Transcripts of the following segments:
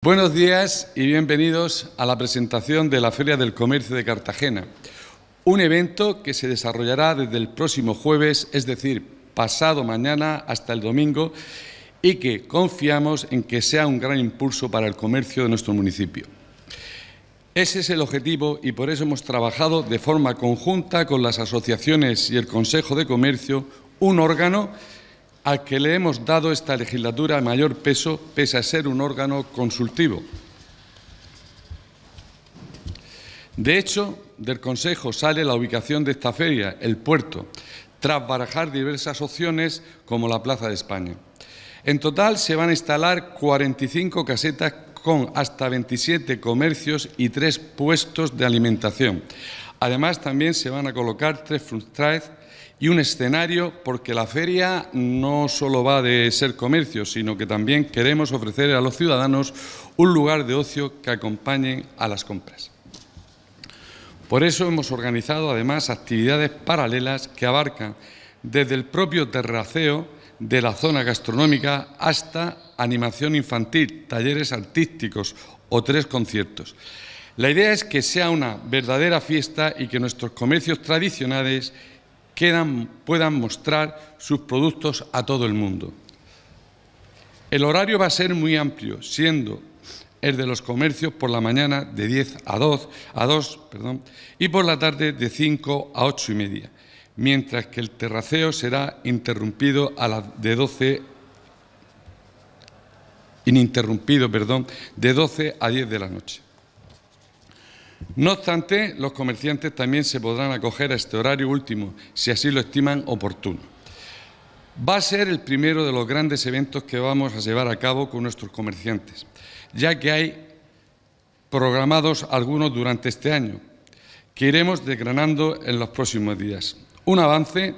Buenos días y bienvenidos a la presentación de la Feria del Comercio de Cartagena, un evento que se desarrollará desde el próximo jueves, es decir, pasado mañana hasta el domingo, y que confiamos en que sea un gran impulso para el comercio de nuestro municipio. Ese es el objetivo y por eso hemos trabajado de forma conjunta con las asociaciones y el Consejo de Comercio, un órgano al que le hemos dado esta legislatura mayor peso, pese a ser un órgano consultivo. De hecho, del Consejo sale la ubicación de esta feria, el puerto, tras barajar diversas opciones como la Plaza de España. En total se van a instalar 45 casetas con hasta 27 comercios y tres puestos de alimentación. Además, también se van a colocar tres frustraes y un escenario porque la feria no solo va de ser comercio, sino que también queremos ofrecer a los ciudadanos un lugar de ocio que acompañe a las compras. Por eso hemos organizado además actividades paralelas que abarcan desde el propio terraceo de la zona gastronómica hasta animación infantil, talleres artísticos o tres conciertos. La idea es que sea una verdadera fiesta y que nuestros comercios tradicionales puedan mostrar sus productos a todo el mundo. El horario va a ser muy amplio, siendo el de los comercios por la mañana de 10 a 2, a 2 perdón, y por la tarde de 5 a 8 y media, mientras que el terraceo será interrumpido a las de 12 ininterrumpido, perdón, de 12 a 10 de la noche. No obstante, los comerciantes también se podrán acoger a este horario último, si así lo estiman oportuno. Va a ser el primero de los grandes eventos que vamos a llevar a cabo con nuestros comerciantes, ya que hay programados algunos durante este año, que iremos desgranando en los próximos días. Un avance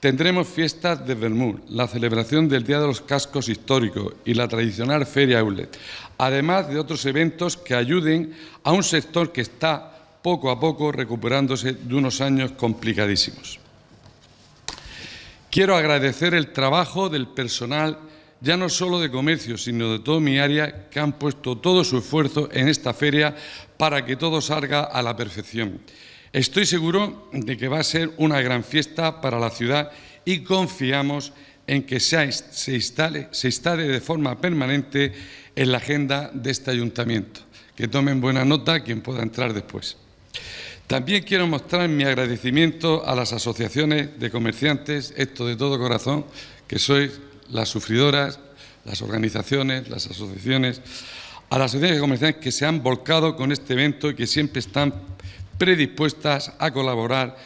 Tendremos fiestas de Vermú, la celebración del Día de los Cascos Históricos y la tradicional Feria Eulet, además de otros eventos que ayuden a un sector que está poco a poco recuperándose de unos años complicadísimos. Quiero agradecer el trabajo del personal, ya no solo de comercio, sino de todo mi área, que han puesto todo su esfuerzo en esta feria para que todo salga a la perfección. Estoy seguro de que va a ser una gran fiesta para la ciudad y confiamos en que se, instale, instale de forma permanente en la agenda de este ayuntamiento. Que tomen buena nota quien pueda entrar después. También quiero mostrar mi agradecimiento a las asociaciones de comerciantes, esto de todo corazón, que sois las sufridoras, las organizaciones, las asociaciones, a las asociaciones de comerciantes que se han volcado con este evento y que siempre están predispuestas a colaborar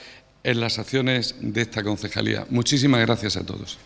en las acciones de esta concejalía. Muchísimas gracias a todos.